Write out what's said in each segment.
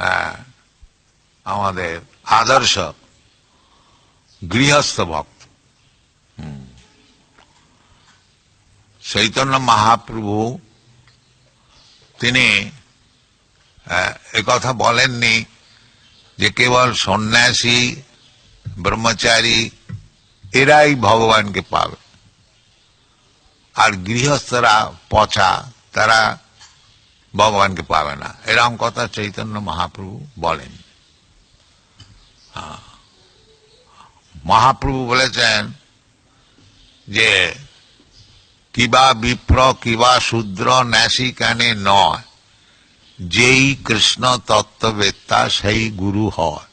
হ্যাঁ, আমাদের আদর্শ গৃহস্থ ভক্ত চৈতন্য মহাপ্রভু তিনি কথা বলেননি যে কেবল সন্ন্যাসী ব্রহ্মচারী এরাই ভগবানকে পাবে আর গৃহস্থরা পচা তারা ভগবানকে পাবে না এরকম কথা চৈতন্য মহাপ্রভু বলেন মহাপ্রভু বলেছেন যে কিবা বিপ্র কিবা শূদ্র ন্যাসি কানে নয় যেই কৃষ্ণ তত্ত্ববেত্তা সেই গুরু হয়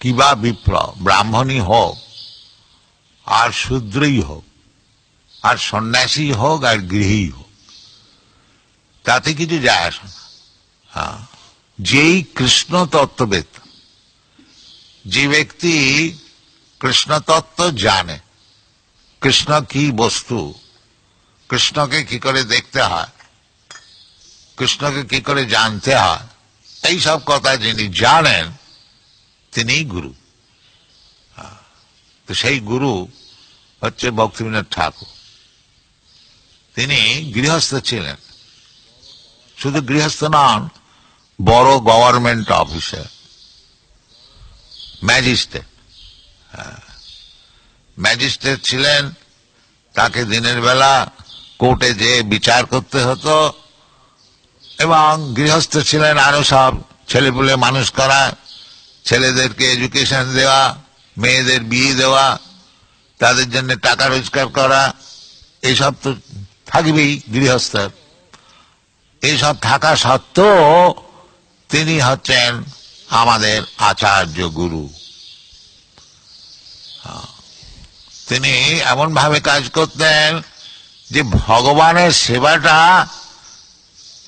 কিবা বিপ্র ব্রাহ্মণই হোক আর শূদ্রই হোক আর সন্ন্যাসী হোক আর গৃহী হোক তাতে কিছু যায় আস হ্যাঁ, যেই কৃষ্ণ তত্ত্ববেদ যে ব্যক্তি কৃষ্ণতত্ত্ব জানে কৃষ্ণ কি বস্তু কৃষ্ণকে কি করে দেখতে হয় কৃষ্ণকে কি করে জানতে হয় এই সব কথা যিনি জানেন তিনি গুরু হ্যাঁ, তো সেই গুরু হচ্ছে ভক্তিবিনোদ ঠাকুর তিনি গৃহস্থ ছিলেন শুধু গৃহস্থ নন বড় গভর্নমেন্ট অফিসার ম্যাজিস্ট্রেট ম্যাজিস্ট্রেট ছিলেন তাকে দিনের বেলা কোর্টে যে বিচার করতে হতো এবং গৃহস্থ ছিলেন আরো সব ছেলেপুলে মানুষ করা ছেলেদেরকে এডুকেশন দেওয়া মেয়েদের বিয়ে দেওয়া তাদের জন্য টাকা রোজগার করা এসব তো থাকবেই গৃহস্থের এইসব থাকা সত্ত্বেও তিনি হচ্ছেন আমাদের আচার্য গুরু তিনি এমন ভাবে কাজ করতেন যে ভগবানের সেবাটা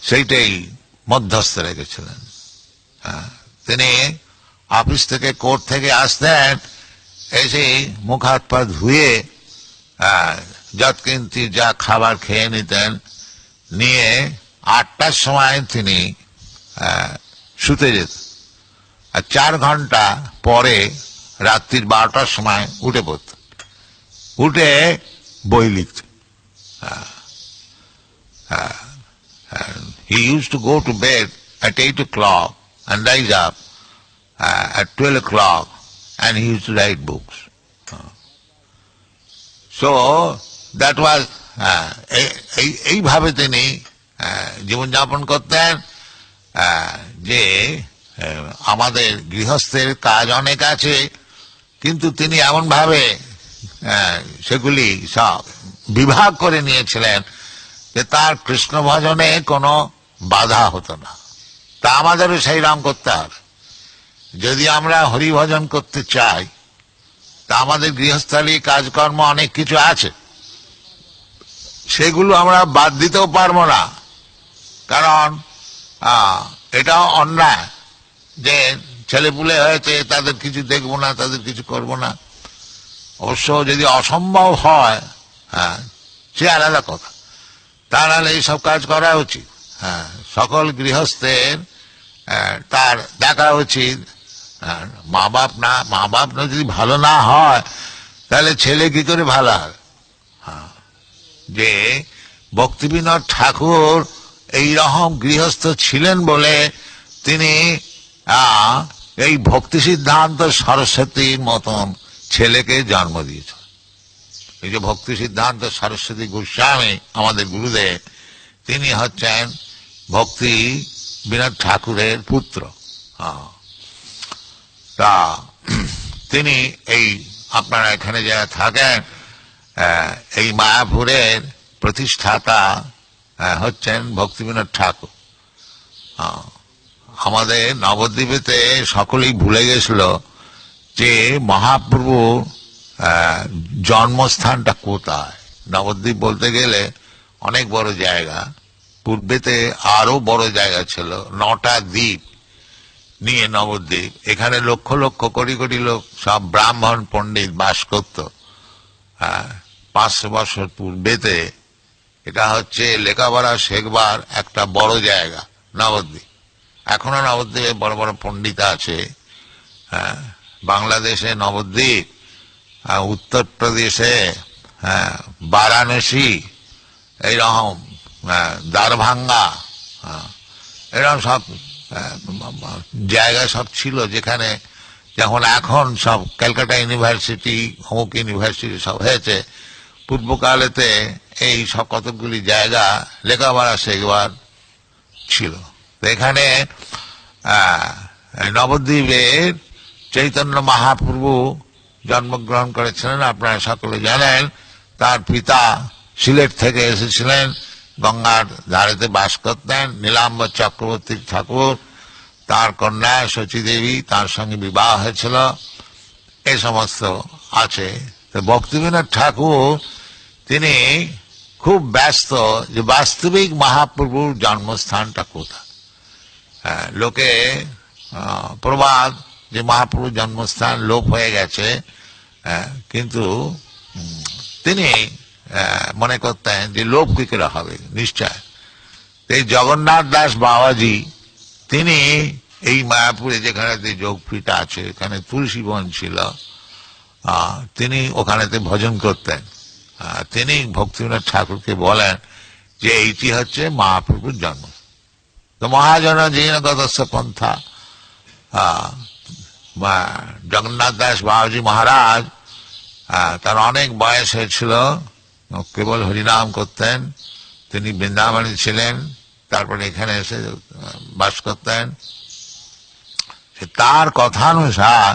সেইটাই মধ্যস্থ রেখেছিলেন হ্যাঁ, তিনি অফিস থেকে কোর্ট থেকে আসতেন এসে মুখ হাত পা ধুয়ে যৎকিন্তি যা খাবার খেয়ে নিতেন নিয়ে আটটার সময় তিনি শুতে যেত আর চার ঘন্টা পরে রাত্রির বারোটার সময় উঠে পড়ত উঠে বই লিখত he use to go to bed at eight o'clock and rise up at twelve clock and he use to write books so that was uh, এইভাবে তিনি uh, জীবনযাপন করতেন uh, যে আমাদের গৃহস্থের কাজ অনেক আছে কিন্তু তিনি এমনভাবে সেগুলি সব বিভাগ করে নিয়েছিলেন যে তার কৃষ্ণ ভজনে কোনো বাধা হতো না তা আমাদেরও সেই রাম করতে হবে যদি আমরা হরিভজন করতে চাই তা আমাদের গৃহস্থলী কাজকর্ম অনেক কিছু আছে সেগুলো আমরা বাদ দিতেও পারবো না কারণ এটা অন্যায় যে ছেলেপুলে হয়েছে তাদের কিছু দেখবো না তাদের কিছু করব না অবশ্য যদি অসম্ভব হয় হ্যাঁ সে আলাদা কথা তা নাহলে এইসব কাজ করা উচিত হ্যাঁ সকল গৃহস্থের তার দেখা উচিত হ্যাঁ, মা বাপ না মা বাপ যদি ভালো না হয় তাহলে ছেলে কি করে ভালো হয় যে ভক্তিবিনোদ ঠাকুর এই রকম গৃহস্থ ছিলেন বলে তিনি এই ভক্তি সিদ্ধান্ত সরস্বতীর মতন ছেলেকে জন্ম দিয়েছেন এই যে ভক্তি সিদ্ধান্ত সরস্বতী গোস্বামী আমাদের গুরুদেব তিনি হচ্ছেন ভক্তি বিনোদ ঠাকুরের পুত্র তা তিনি এই আপনারা এখানে যারা থাকেন এই মায়াপুরের প্রতিষ্ঠাতা হচ্ছেন ভক্তিবিনোদ ঠাকুর আমাদের নবদ্বীপেতে সকলেই ভুলে গেছিল যে মহাপ্রভু জন্মস্থানটা কোথায় নবদ্বীপ বলতে গেলে অনেক বড় জায়গা পূর্বেতে আরো বড় জায়গা ছিল নটা দ্বীপ নিয়ে নবদ্বীপ এখানে লক্ষ লক্ষ কোটি কোটি লোক সব ব্রাহ্মণ পণ্ডিত বাস করত হ্যাঁ পাঁচশো বছর পূর্বেতে এটা হচ্ছে লেখাপড়া শেখবার একটা বড় জায়গা নবদ্বীপ এখনো নবদ্বীপে বড় বড় পণ্ডিত আছে হ্যাঁ বাংলাদেশে নবদ্বীপ উত্তরপ্রদেশে হ্যাঁ বারাণসী এইরকম হ্যাঁ, দ্বারভাঙ্গা হ্যাঁ, এরকম সব হ্যাঁ, জায়গা সব ছিল যেখানে যখন এখন সব ক্যালকাটা ইউনিভার্সিটি হোক ইউনিভার্সিটি সব হয়েছে পূর্বকালেতে এই সব কতকগুলি জায়গা লেখাপড়া শেখবার ছিল এখানে নবদ্বীপের চৈতন্য মহাপ্রভু জন্মগ্রহণ করেছিলেন আপনারা সকলে জানেন তার পিতা সিলেট থেকে এসেছিলেন গঙ্গার ধারেতে বাস করতেন নীলাম্ব চক্রবর্তী ঠাকুর তার কন্যা দেবী তার সঙ্গে বিবাহ হয়েছিল এ সমস্ত আছে তো ভক্তিবিনোদ ঠাকুর তিনি খুব ব্যস্ত যে বাস্তবিক মহাপ্রভুর জন্মস্থানটা কোথা হ্যাঁ, লোকে প্রবাদ যে মহাপ্রভুর জন্মস্থান লোপ হয়ে গেছে হ্যাঁ, কিন্তু তিনি হ্যাঁ, মনে করতেন যে লোপ কি করে হবে নিশ্চয় এই জগন্নাথ দাস বাবাজি তিনি এই মায়াপুরে যেখানেতে যোগপীঠ আছে এখানে তুলসী বন ছিল তিনি ওখানেতে ভজন করতেন তিনি ভক্তিনাথ ঠাকুরকে বলেন যে এইটি হচ্ছে মহাপ্রভুর জন্ম তো মহাজন জীন পন্থা জগন্নাথ দাস বাবাজি মহারাজ তার অনেক বয়স হয়েছিল কেবল হরিনাম করতেন তিনি বৃন্দাবনে ছিলেন তারপরে এখানে এসে বাস করতেন তার কথানুসার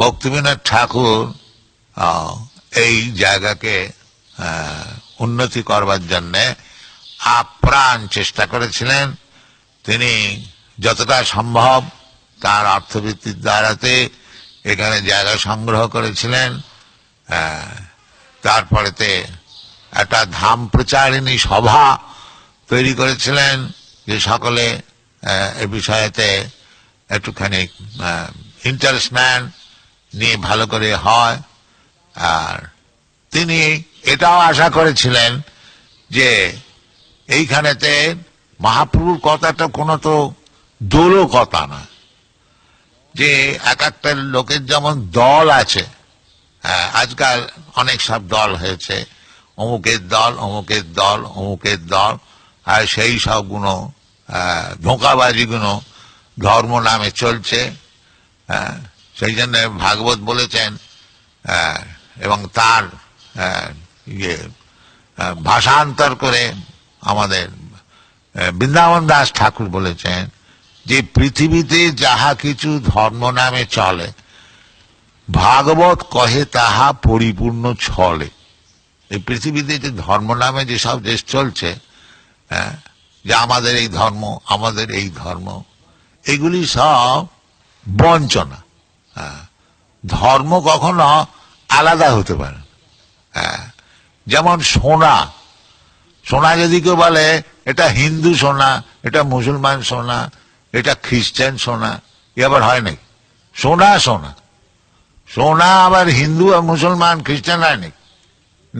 ভক্তিবিনাথ ঠাকুর এই জায়গাকে উন্নতি করবার জন্যে আপ্রাণ চেষ্টা করেছিলেন তিনি যতটা সম্ভব তার অর্থবৃত্তির দ্বারাতে এখানে জায়গা সংগ্রহ করেছিলেন তারপরেতে একটা ধাম প্রচারিণী সভা তৈরি করেছিলেন যে সকলে এ বিষয়েতে একটুখানি ইন্টারেস্ট নেন নিয়ে ভালো করে হয় আর তিনি এটাও আশা করেছিলেন যে এইখানেতে মহাপ্রভুর কথাটা কোনো তো দোলো কথা না যে এক একটা লোকের যেমন দল আছে হ্যাঁ, আজকাল অনেক সব দল হয়েছে অমুকের দল অমুকের দল অমুকের দল আর সেই সবগুলো হ্যাঁ, ধোঁকাবাজিগুলো ধর্ম নামে চলছে হ্যাঁ, সেই জন্য ভাগবত বলেছেন এবং তার ইয়ে ভাষান্তর করে আমাদের বৃন্দাবন দাস ঠাকুর বলেছেন যে পৃথিবীতে যাহা কিছু ধর্ম নামে চলে ভাগবত কহে তাহা পরিপূর্ণ ছলে এই পৃথিবীতে যে ধর্ম নামে যেসব দেশ চলছে হ্যাঁ, যে আমাদের এই ধর্ম আমাদের এই ধর্ম এগুলি সব বঞ্চনা হ্যাঁ, ধর্ম কখনো আলাদা হতে পারে হ্যাঁ যেমন সোনা সোনা যদি কেউ বলে এটা হিন্দু সোনা এটা মুসলমান সোনা এটা খ্রিস্টান সোনা এ আবার হয় নাকি সোনা সোনা সোনা আবার হিন্দু আর মুসলমান খ্রিস্টান হয় নাকি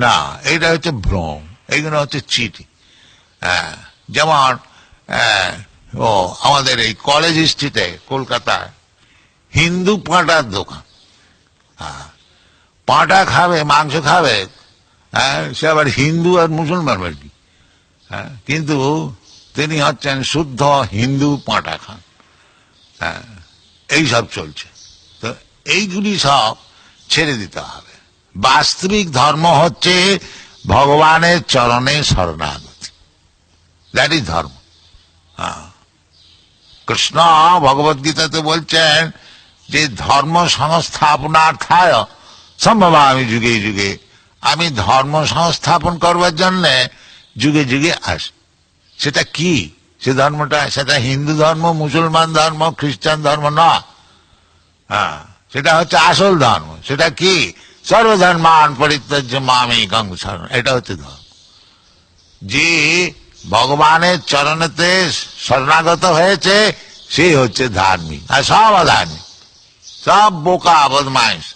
না এটা হচ্ছে ভ্রম এইগুলো হচ্ছে চিঠি হ্যাঁ যেমন হ্যাঁ, ও আমাদের এই কলেজ স্ট্রিটে কলকাতায় হিন্দু পাটার দোকান হ্যাঁ পাটা খাবে মাংস খাবে হ্যাঁ সে আবার হিন্দু আর মুসলমান আর কি হ্যাঁ কিন্তু তিনি হচ্ছেন শুদ্ধ হিন্দু পাটা খান হ্যাঁ এইসব চলছে তো এইগুলি সব ছেড়ে দিতে হবে বাস্তবিক ধর্ম হচ্ছে ভগবানের চরণে শরণাগতি দ্যাট ইজ ধর্ম হ্যাঁ। কৃষ্ণ ভগবদ্গীতাতে বলছেন যে ধর্ম সংস্থাপনার্থায় সম্ভব আমি যুগে যুগে আমি ধর্ম সংস্থাপন করবার জন্যে যুগে যুগে আস সেটা কি সে ধর্মটা সেটা হিন্দু ধর্ম মুসলমান ধর্ম খ্রিস্টান ধর্ম না হ্যাঁ সেটা হচ্ছে আসল ধর্ম সেটা কি সর্বধর্মান পরিত্য মামি গঙ্গ এটা হচ্ছে ধর্ম যে ভগবানের চরণেতে শরণাগত হয়েছে সেই হচ্ছে ধার্মিক আর সব অধার্মিক সব বোকা বদমাইশ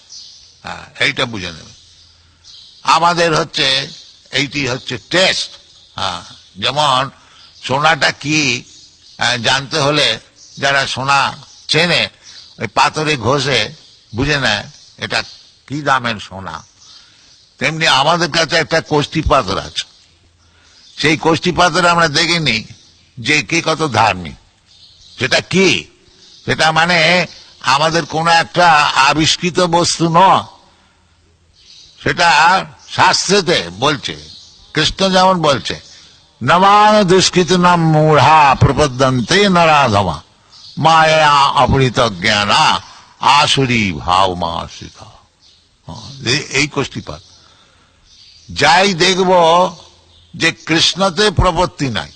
হ্যাঁ এইটা বুঝে নেবে আমাদের হচ্ছে এইটি হচ্ছে টেস্ট হ্যাঁ যেমন সোনাটা কি জানতে হলে যারা সোনা চেনে ওই পাথরে ঘষে বুঝে নেয় এটা কি দামের সোনা তেমনি আমাদের কাছে একটা কষ্টি পাথর আছে সেই কষ্টি পাথরে আমরা দেখিনি যে কে কত ধার্মিক সেটা কি সেটা মানে আমাদের কোনো একটা আবিষ্কৃত বস্তু নয় সেটা শাস্ত্রেতে বলছে কৃষ্ণ যেমন বলছে নবান দুষ্কৃত নাম মূঢ়া প্রপদ্যন্তে নরাধমা মায়া অপরিত জ্ঞানা আসুরি ভাব মা শিখা হ্যাঁ, এই কষ্টিপাত যাই দেখব যে কৃষ্ণতে প্রপত্তি নাই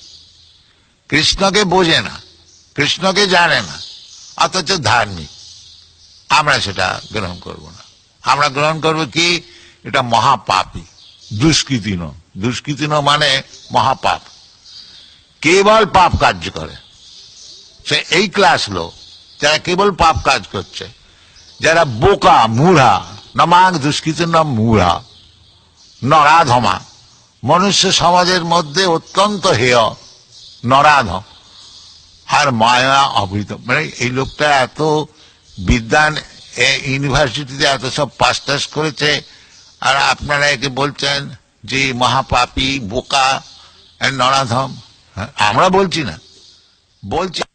কৃষ্ণকে বোঝে না কৃষ্ণকে জানে না অথচ ধার্মিক আমরা সেটা গ্রহণ করব না আমরা গ্রহণ করব কি এটা মহাপাপই দুষ্কৃতিন দুষ্কৃতিন মানে মহাপাপ কেবল পাপ কাজ করে সে এই ক্লাস লোক যারা কেবল পাপ কাজ করছে যারা বোকা মুড়া নমাং দুষ্কৃতিন মুড়া নরাধমা মনুষ্য সমাজের মধ্যে অত্যন্ত হেয় নরাধম আর মায়া অবৃত মানে এই লোকটা এত বিদ্যান ইউনিভার্সিটিতে এত সব পাস টাস করেছে আর আপনারা একে বলছেন যে মহাপাপী বোকা নরাধম হ্যাঁ, আমরা বলছি না বলছি